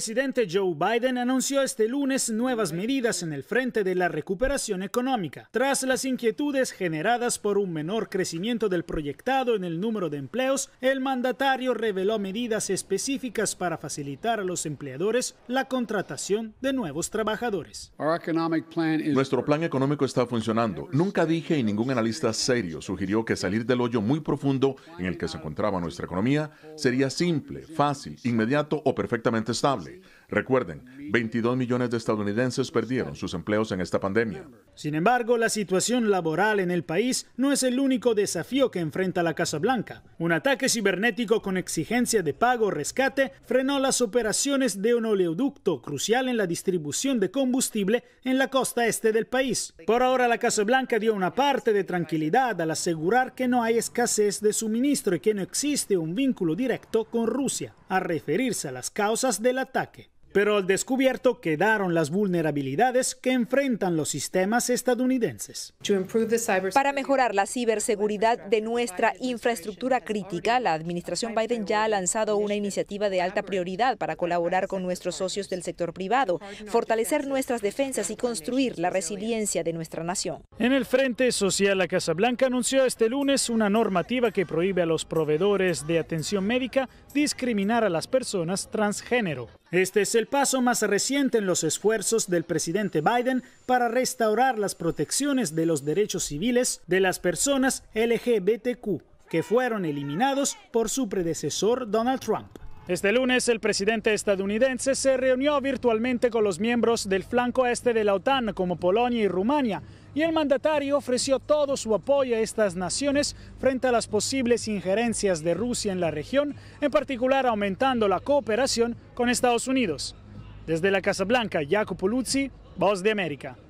El presidente Joe Biden anunció este lunes nuevas medidas en el frente de la recuperación económica, tras las inquietudes generadas por un menor crecimiento del proyectado en el número de empleos, el mandatario reveló medidas específicas para facilitar a los empleadores la contratación de nuevos trabajadores. Nuestro plan económico está funcionando. Nunca dije y ningún analista serio sugirió que salir del hoyo muy profundo en el que se encontraba nuestra economía sería simple, fácil, inmediato o perfectamente estable. Exactly. Recuerden, 22 millones de estadounidenses perdieron sus empleos en esta pandemia. Sin embargo, la situación laboral en el país no es el único desafío que enfrenta la Casa Blanca. Un ataque cibernético con exigencia de pago o rescate frenó las operaciones de un oleoducto crucial en la distribución de combustible en la costa este del país. Por ahora, la Casa Blanca dio una parte de tranquilidad al asegurar que no hay escasez de suministro y que no existe un vínculo directo con Rusia, a referirse a las causas del ataque pero al descubierto quedaron las vulnerabilidades que enfrentan los sistemas estadounidenses. Para mejorar la ciberseguridad de nuestra infraestructura crítica, la administración Biden ya ha lanzado una iniciativa de alta prioridad para colaborar con nuestros socios del sector privado, fortalecer nuestras defensas y construir la resiliencia de nuestra nación. En el Frente Social, la Casa Blanca anunció este lunes una normativa que prohíbe a los proveedores de atención médica discriminar a las personas transgénero. Este es el paso más reciente en los esfuerzos del presidente Biden para restaurar las protecciones de los derechos civiles de las personas LGBTQ, que fueron eliminados por su predecesor Donald Trump. Este lunes el presidente estadounidense se reunió virtualmente con los miembros del flanco este de la OTAN como Polonia y Rumania y el mandatario ofreció todo su apoyo a estas naciones frente a las posibles injerencias de Rusia en la región, en particular aumentando la cooperación con Estados Unidos. Desde la Casa Blanca, Jacopo Luzzi, Voz de América.